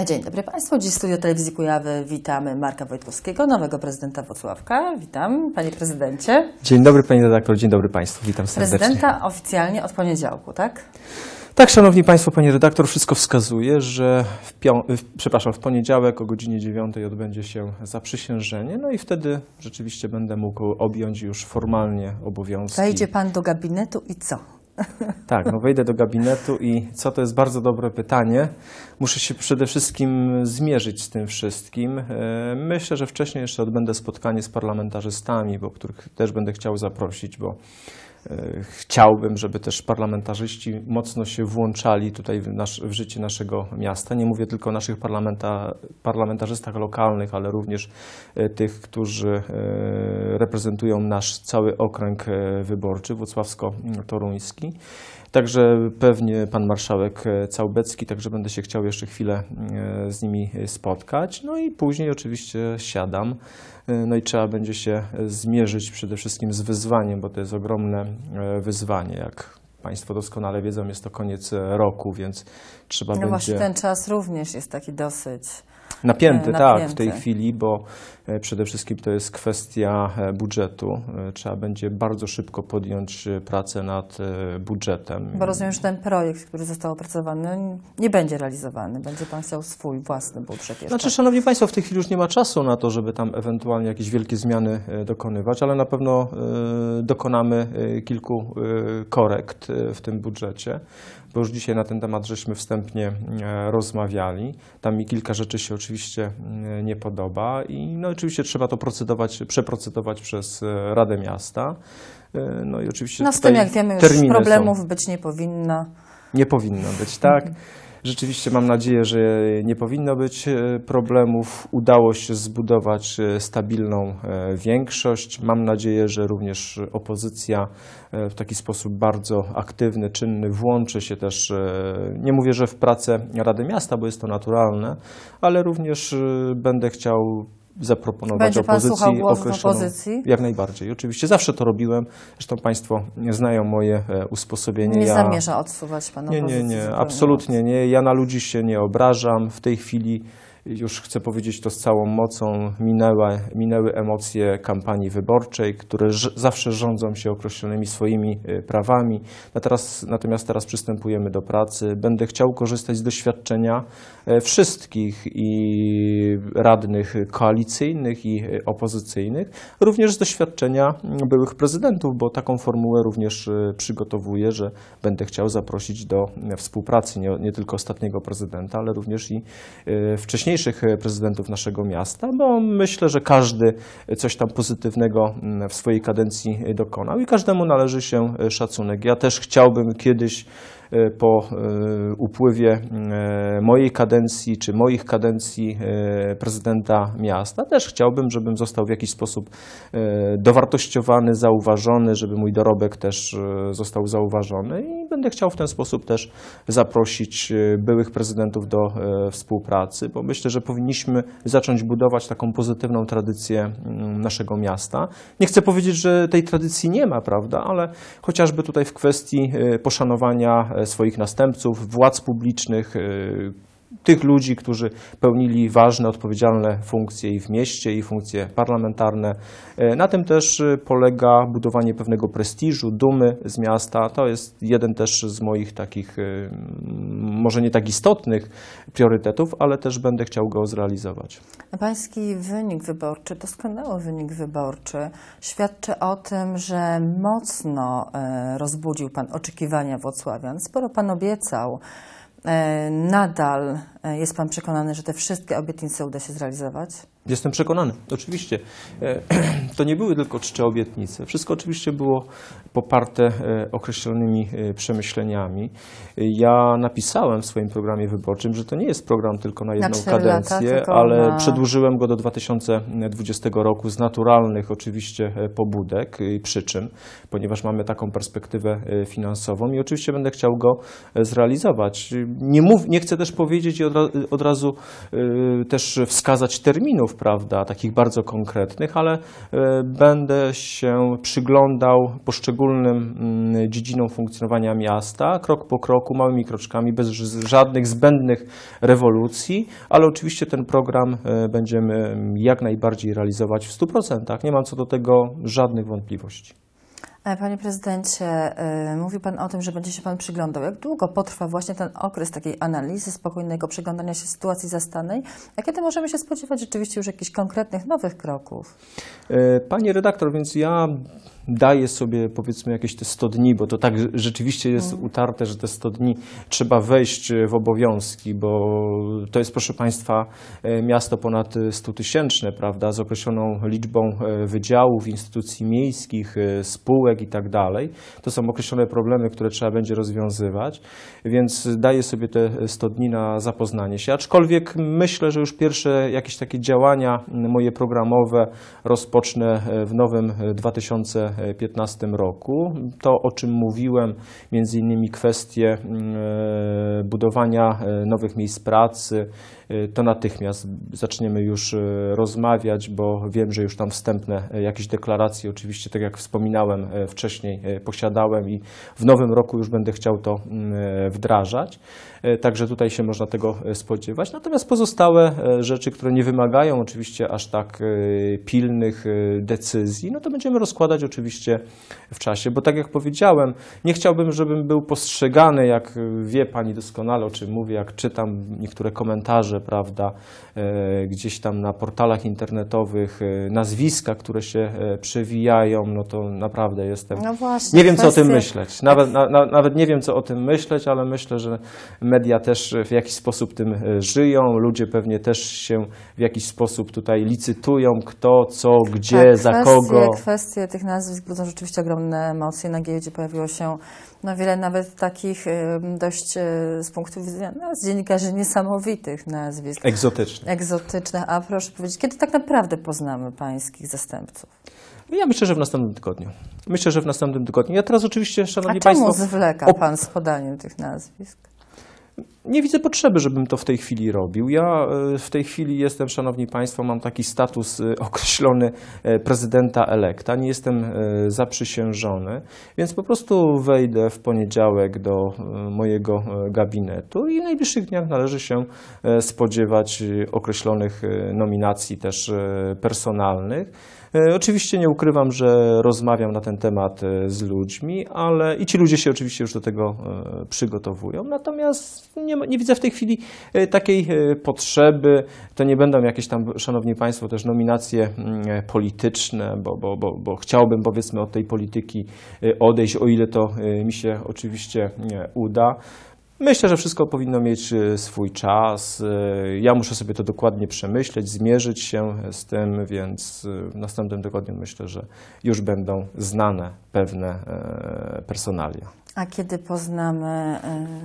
E, dzień dobry Państwu. Dziś studio Telewizji Kujawy witamy Marka Wojtkowskiego, nowego prezydenta Wrocławka. Witam, Panie Prezydencie. Dzień dobry Panie redaktor, dzień dobry Państwu. Witam serdecznie. Prezydenta oficjalnie od poniedziałku, tak? Tak, Szanowni Państwo, Panie redaktor, wszystko wskazuje, że w, przepraszam, w poniedziałek o godzinie 9 odbędzie się zaprzysiężenie, no i wtedy rzeczywiście będę mógł objąć już formalnie obowiązki. Wejdzie Pan do gabinetu i co? Tak, no wejdę do gabinetu i co to jest bardzo dobre pytanie. Muszę się przede wszystkim zmierzyć z tym wszystkim. E, myślę, że wcześniej jeszcze odbędę spotkanie z parlamentarzystami, bo których też będę chciał zaprosić, bo E, chciałbym, żeby też parlamentarzyści mocno się włączali tutaj w, nasz, w życie naszego miasta. Nie mówię tylko o naszych parlamenta, parlamentarzystach lokalnych, ale również e, tych, którzy e, reprezentują nasz cały okręg wyborczy włocławsko-toruński. Także pewnie pan marszałek e, Całbecki, także będę się chciał jeszcze chwilę e, z nimi e, spotkać. No i później oczywiście siadam. No i trzeba będzie się zmierzyć przede wszystkim z wyzwaniem, bo to jest ogromne wyzwanie, jak Państwo doskonale wiedzą, jest to koniec roku, więc trzeba no będzie... No właśnie ten czas również jest taki dosyć Napięty, e, tak, w tej chwili, bo e, przede wszystkim to jest kwestia e, budżetu. Trzeba będzie bardzo szybko podjąć pracę nad budżetem. Bo rozumiem, że ten projekt, który został opracowany, nie będzie realizowany. Będzie Pan chciał swój własny budżet jeszcze. Znaczy, Szanowni Państwo, w tej chwili już nie ma czasu na to, żeby tam ewentualnie jakieś wielkie zmiany dokonywać, ale na pewno dokonamy kilku korekt w tym budżecie, bo już dzisiaj na ten temat żeśmy wstępnie rozmawiali. Tam i kilka rzeczy się oczywiście oczywiście mm, nie podoba i no oczywiście trzeba to procedować, przeprocedować przez e, Radę Miasta. E, no i oczywiście no z tym, jak wiemy, już problemów są. być nie powinno. Nie powinno być, tak. Mhm. Rzeczywiście mam nadzieję, że nie powinno być e, problemów. Udało się zbudować e, stabilną e, większość. Mam nadzieję, że również opozycja w taki sposób bardzo aktywny, czynny włączy się też, nie mówię, że w pracę Rady Miasta, bo jest to naturalne, ale również będę chciał zaproponować Będzie opozycji określoną, opozycji? Jak najbardziej. Oczywiście zawsze to robiłem. Zresztą państwo znają moje e, usposobienie. Nie ja... zamierza odsuwać pana opozycji? Nie, nie, nie. Absolutnie nie. Ja na ludzi się nie obrażam. W tej chwili już chcę powiedzieć to z całą mocą, minęły, minęły emocje kampanii wyborczej, które zawsze rządzą się określonymi swoimi y, prawami. Na teraz, natomiast teraz przystępujemy do pracy. Będę chciał korzystać z doświadczenia e, wszystkich i radnych koalicyjnych i y, opozycyjnych, również z doświadczenia byłych prezydentów, bo taką formułę również y, przygotowuję, że będę chciał zaprosić do współpracy nie, nie tylko ostatniego prezydenta, ale również i wcześniej wcześniejszych e, prezydentów naszego miasta, bo myślę, że każdy e, coś tam pozytywnego mm, w swojej kadencji e, dokonał i każdemu należy się szacunek. Ja też chciałbym kiedyś E, po e, upływie e, mojej kadencji czy moich kadencji prezydenta miasta. Też chciałbym, żebym został w jakiś sposób dowartościowany, zauważony, żeby mój dorobek też został zauważony i będę chciał w ten sposób też zaprosić byłych prezydentów do współpracy, bo myślę, że powinniśmy zacząć budować taką pozytywną tradycję naszego miasta. Nie chcę powiedzieć, że tej tradycji nie ma, prawda, ale chociażby tutaj w kwestii poszanowania swoich następców, władz publicznych, y, tych ludzi, którzy pełnili ważne, odpowiedzialne funkcje i w mieście, i funkcje parlamentarne. E, na tym też e, polega budowanie pewnego prestiżu, dumy z miasta. To jest jeden też z moich takich, e, może nie tak istotnych priorytetów, ale też będę chciał go zrealizować. Pański wynik wyborczy, doskonały wynik wyborczy, świadczy o tym, że mocno rozbudził Pan oczekiwania Włocławian. Sporo Pan obiecał. E, nadal e, jest Pan przekonany, że te wszystkie obietnice uda się zrealizować? Jestem przekonany, oczywiście. E, to nie były tylko czcze obietnice. Wszystko oczywiście było poparte e, określonymi e, przemyśleniami. Ja napisałem w swoim programie wyborczym, że to nie jest program tylko na jedną na kadencję, lata, ale na... przedłużyłem go do 2020 roku z naturalnych oczywiście pobudek i przyczyn, ponieważ mamy taką perspektywę finansową i oczywiście będę chciał go zrealizować. Nie, mów, nie chcę też powiedzieć i od, od razu też wskazać terminów, prawda, takich bardzo konkretnych, ale e, będę się przyglądał poszczególnym mm, dziedzinom funkcjonowania miasta, krok po kroku, małymi kroczkami, bez żadnych zbędnych rewolucji, ale oczywiście ten program e, będziemy mm, jak najbardziej realizować w 100%. Nie mam co do tego żadnych wątpliwości. E, panie prezydencie, e, mówił Pan o tym, że będzie się Pan przyglądał. Jak długo potrwa właśnie ten okres takiej analizy, spokojnego przyglądania się sytuacji zastanej? A kiedy możemy się spodziewać rzeczywiście już jakichś konkretnych, nowych kroków? E, panie redaktor, więc ja daje sobie powiedzmy jakieś te 100 dni, bo to tak rzeczywiście jest mhm. utarte, że te 100 dni trzeba wejść e, w obowiązki, bo to jest proszę Państwa e, miasto ponad 100 e, tysięczne, prawda, z określoną liczbą wydziałów, instytucji miejskich, spółek i tak dalej. To są określone problemy, które trzeba będzie rozwiązywać, więc daje sobie te 100 dni na zapoznanie się, aczkolwiek myślę, że już pierwsze jakieś takie działania moje programowe rozpocznę w nowym 2000 2015 roku. To, o czym mówiłem, między innymi kwestie mm, e, budowania e, nowych miejsc pracy, e, to natychmiast zaczniemy już rozmawiać, bo wiem, że już tam wstępne jakieś deklaracje, oczywiście, tak jak wspominałem wcześniej, posiadałem i w nowym roku już będę chciał to mm, wdrażać. Także tutaj się można tego spodziewać. Natomiast pozostałe rzeczy, które nie wymagają oczywiście aż tak pilnych decyzji, no to będziemy rozkładać oczywiście rzeczywiście w czasie. Bo tak jak powiedziałem, nie chciałbym, żebym był postrzegany, jak wie Pani doskonale, o czym mówię, jak czytam niektóre komentarze, prawda, e, gdzieś tam na portalach internetowych, e, nazwiska, które się e, przewijają, no to naprawdę jestem... No właśnie, nie wiem, co o tym myśleć. Nawet, na, na, nawet nie wiem, co o tym myśleć, ale myślę, że media też w jakiś sposób tym żyją, ludzie pewnie też się w jakiś sposób tutaj licytują, kto, co, tak, gdzie, tak, kwestie, za kogo. Kwestie tych nazw pokazy rzeczywiście ogromne emocje. Na giełdzie pojawiło się no, wiele nawet takich dość e, z punktu widzenia no, z dziennikarzy niesamowitych nazwisk. Egzotycznych. Egzotycznych. A proszę powiedzieć, kiedy tak naprawdę poznamy pańskich zastępców? No, ja myślę, że w następnym tygodniu. Myślę, że w następnym tygodniu. Ja teraz oczywiście, szanowni A czemu Państwo. zwleka Pan z podaniem tych nazwisk? nie widzę potrzeby, żebym to w tej chwili robił. Ja e, w tej chwili jestem, szanowni państwo, mam taki status e, określony e, prezydenta elekta, nie jestem zaprzysiężony, więc po prostu wejdę w poniedziałek do mojego gabinetu i w najbliższych dniach należy się spodziewać określonych nominacji też personalnych. E, oczywiście nie ukrywam, że rozmawiam na ten temat e, z ludźmi, ale i ci ludzie się oczywiście już do tego e, przygotowują. Natomiast nie, nie widzę w tej chwili takiej potrzeby. To nie będą jakieś tam, szanowni państwo, też nominacje mm, polityczne, bo, bo, bo, bo chciałbym powiedzmy od tej polityki odejść, o ile to mi się oczywiście uda. Myślę, że wszystko powinno mieć y, swój czas. Y, ja muszę sobie to dokładnie przemyśleć, zmierzyć się z tym, więc y, w następnym tygodniu myślę, że już będą znane pewne e, personalia. A kiedy poznamy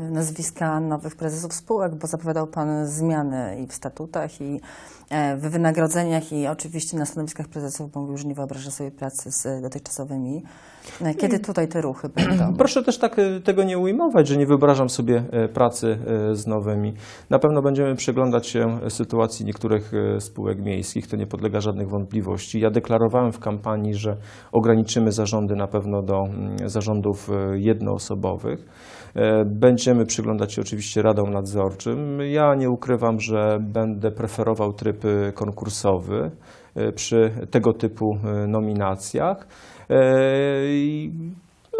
y, nazwiska nowych prezesów spółek, bo zapowiadał Pan zmiany i w statutach, i e, w wynagrodzeniach, i oczywiście na stanowiskach prezesów, bo już nie wyobraża sobie pracy z dotychczasowymi. E, kiedy tutaj te ruchy będą? Proszę też tak y, tego nie ujmować, że nie wyobrażam sobie e, pracy z nowymi. Na pewno będziemy przyglądać się sytuacji niektórych spółek miejskich, to nie podlega żadnych wątpliwości. Ja deklarowałem w kampanii, że ograniczymy zarządy na pewno do mm, zarządów jedno osobowych e, Będziemy przyglądać się oczywiście radom nadzorczym. Ja nie ukrywam, że będę preferował tryb konkursowy e, przy tego typu e, nominacjach.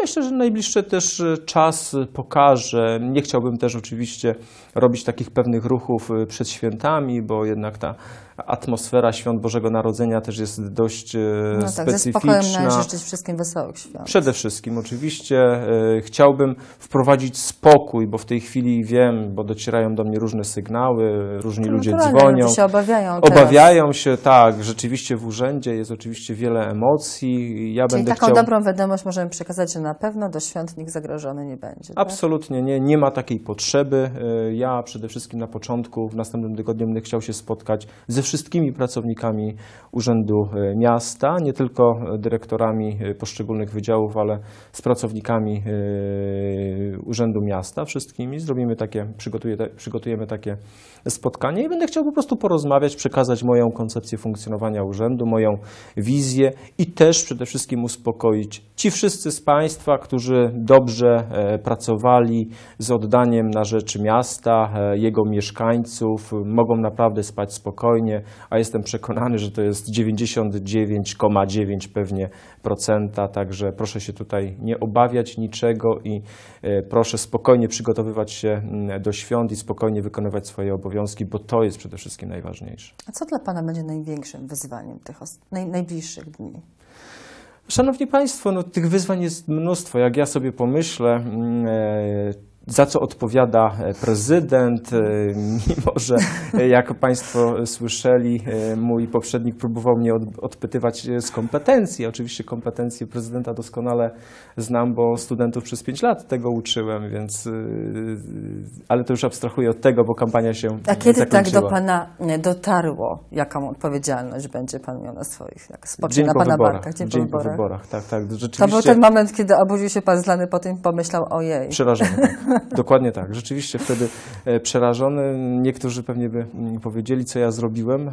Myślę, że najbliższy też e, czas pokaże. Nie chciałbym też oczywiście robić takich pewnych ruchów e, przed świętami, bo jednak ta atmosfera świąt Bożego Narodzenia też jest dość e, no tak, specyficzna. Tak, ze spokojem wszystkim wesołych świąt. Przede wszystkim oczywiście chciałbym wprowadzić spokój, bo w tej chwili wiem, bo docierają do mnie różne sygnały, różni to ludzie no dzwonią. Ludzie się obawiają. Obawiają teraz. się, tak. Rzeczywiście w urzędzie jest oczywiście wiele emocji. Ja Czyli będę taką chciał... dobrą wiadomość możemy przekazać, że na pewno do świąt zagrożony nie będzie. Tak? Absolutnie tak? nie, nie ma takiej potrzeby. E, ja przede wszystkim na początku, w następnym tygodniu będę chciał się spotkać ze wszystkimi pracownikami Urzędu e, Miasta, nie tylko e, dyrektorami poszczególnych wydziałów, ale z pracownikami Urzędu Miasta, wszystkimi. Zrobimy takie, przygotujemy takie spotkanie i będę chciał po prostu porozmawiać, przekazać moją koncepcję funkcjonowania urzędu, moją wizję i też przede wszystkim uspokoić ci wszyscy z Państwa, Państwa, którzy dobrze e, pracowali z oddaniem na rzecz miasta, e, jego mieszkańców, mogą naprawdę spać spokojnie, a jestem przekonany, że to jest 99,9 pewnie procenta, także proszę się tutaj nie obawiać niczego i e, proszę spokojnie przygotowywać się mm, do świąt i spokojnie wykonywać swoje obowiązki, bo to jest przede wszystkim najważniejsze. A co dla Pana będzie największym wyzwaniem tych naj najbliższych dni? Szanowni Państwo, no, tych wyzwań jest mnóstwo. Jak ja sobie pomyślę, mm, e, za co odpowiada e, prezydent, e, mimo że e, jak Państwo słyszeli, mój poprzednik próbował mnie odpytywać z kompetencji. Oczywiście kompetencje prezydenta doskonale znam, bo studentów przez pięć lat tego uczyłem, więc ale to już abstrahuję od tego, bo kampania się A kiedy zakończyła. tak do Pana dotarło, jaką odpowiedzialność będzie Pan miał na swoich, jak na Pana wyborach. barkach? Dzień, Dzień po wyborach. wyborach. tak, tak. To był ten moment, kiedy obudził się Pan zlany po tym pomyślał, ojej. Przerażony, tak. Dokładnie tak. Rzeczywiście wtedy e, przerażony. Niektórzy pewnie by mm, powiedzieli, co ja zrobiłem. E,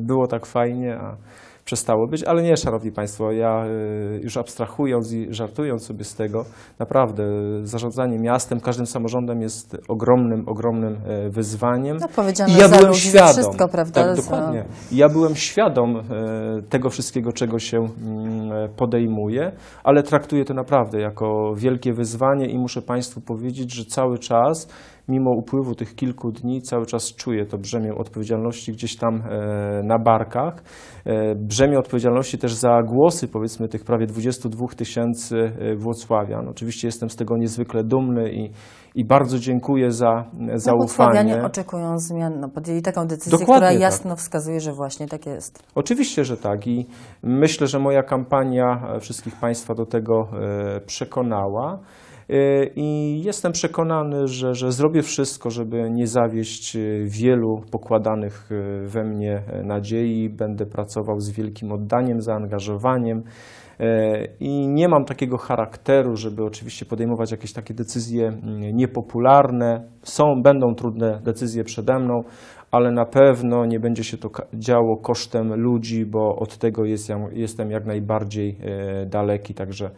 było tak fajnie, a przestało być. Ale nie, szanowni państwo, ja e, już abstrahując i żartując sobie z tego, naprawdę zarządzanie miastem, każdym samorządem jest ogromnym, ogromnym wyzwaniem. No, powiedziano I ja byłem świadom, wszystko, prawda? Tak, dokładnie. Ja byłem świadom tego wszystkiego, czego się mm, E, podejmuję, ale traktuję to naprawdę jako wielkie wyzwanie i muszę Państwu powiedzieć, że cały czas mimo upływu tych kilku dni cały czas czuję to brzemię odpowiedzialności gdzieś tam e, na barkach. E, brzemię odpowiedzialności też za głosy, powiedzmy, tych prawie 22 tysięcy e, Włocławian. Oczywiście jestem z tego niezwykle dumny i, i bardzo dziękuję za no, zaufanie. No, oczekują zmian, no, podjęli taką decyzję, Dokładnie która tak. jasno tak. wskazuje, że właśnie tak jest. Oczywiście, że tak i myślę, że moja kampania wszystkich Państwa do tego przekonała. E, I jestem przekonany, że, że zrobię wszystko, żeby nie zawieść e, wielu pokładanych e, we mnie nadziei. Będę pracował z wielkim oddaniem, zaangażowaniem. I nie mam takiego charakteru, żeby oczywiście podejmować jakieś takie decyzje niepopularne. Są, będą trudne decyzje przede mną, ale na pewno nie będzie się to działo kosztem ludzi, bo od tego jest, jestem jak najbardziej daleki. Także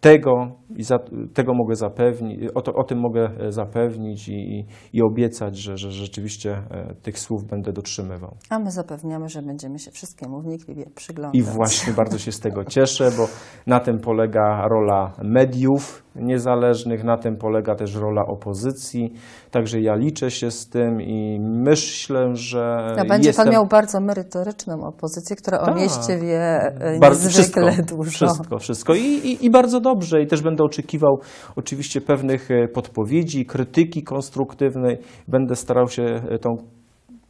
tego, i za, tego mogę zapewnić, o, to, o, tym mogę e, zapewnić i, i obiecać, że, że, rzeczywiście e, tych słów będę dotrzymywał. A my zapewniamy, że będziemy się wszystkiemu wnikliwie przyglądać. I właśnie bardzo się z tego cieszę, bo na tym polega rola mediów, niezależnych. Na tym polega też rola opozycji. Także ja liczę się z tym i myślę, że. będzie jestem... pan miał bardzo merytoryczną opozycję, która Ta. o tak. mieście wie e, bardzo, niezwykle wszystko, dużo. Wszystko, wszystko. I, i, I bardzo dobrze. I też będę oczekiwał oczywiście pewnych e, podpowiedzi, krytyki konstruktywnej. Będę starał się e, tą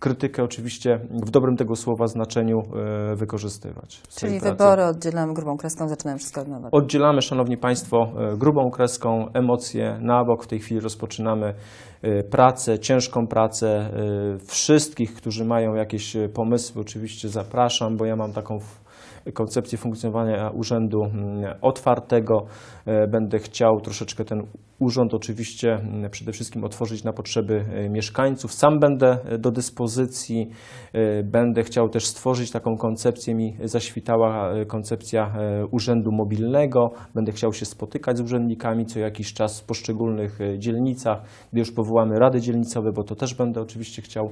krytykę oczywiście w dobrym tego słowa znaczeniu e, wykorzystywać. Czyli wybory oddzielamy grubą kreską, zaczynamy wszystko od nowa. Tak? Oddzielamy, Szanowni Państwo, e, grubą kreską emocje na bok. W tej chwili rozpoczynamy e, pracę, ciężką pracę. Wszystkich, którzy mają jakieś pomysły, oczywiście zapraszam, bo ja mam taką koncepcję funkcjonowania urzędu mm, otwartego. Będę chciał troszeczkę ten urząd oczywiście mm, przede wszystkim otworzyć na potrzeby e, mieszkańców. Sam będę e, do dyspozycji, e, będę chciał też stworzyć taką koncepcję, mi zaświtała koncepcja urzędu mobilnego, będę chciał się spotykać z urzędnikami co jakiś czas w poszczególnych dzielnicach, gdy już powołamy rady dzielnicowe, bo to też będę oczywiście chciał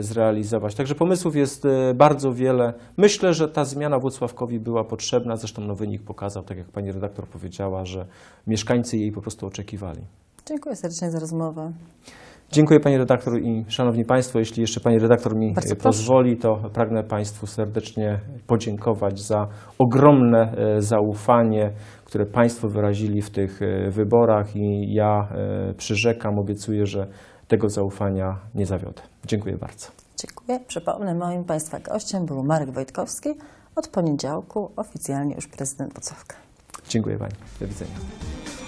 zrealizować. Także pomysłów jest bardzo wiele. Myślę, że ta zmiana Włocławkowi była potrzebna, zresztą no, wynik pokazał, tak jak pani redaktor powiedziała, że mieszkańcy jej po prostu oczekiwali oczekiwali. Dziękuję serdecznie za rozmowę. Dziękuję Pani redaktor i Szanowni Państwo, jeśli jeszcze Pani redaktor mi Bardzo e, pozwoli, proszę. to pragnę Państwu serdecznie podziękować za ogromne e, zaufanie, które Państwo wyrazili w tych e, wyborach i ja przyrzekam, obiecuję, że tego zaufania nie zawiodę. Dziękuję bardzo. Dziękuję. Przypomnę, moim Państwa gościem był Marek Wojtkowski, od poniedziałku oficjalnie już prezydent Pocowka. Dziękuję Pani. Do widzenia.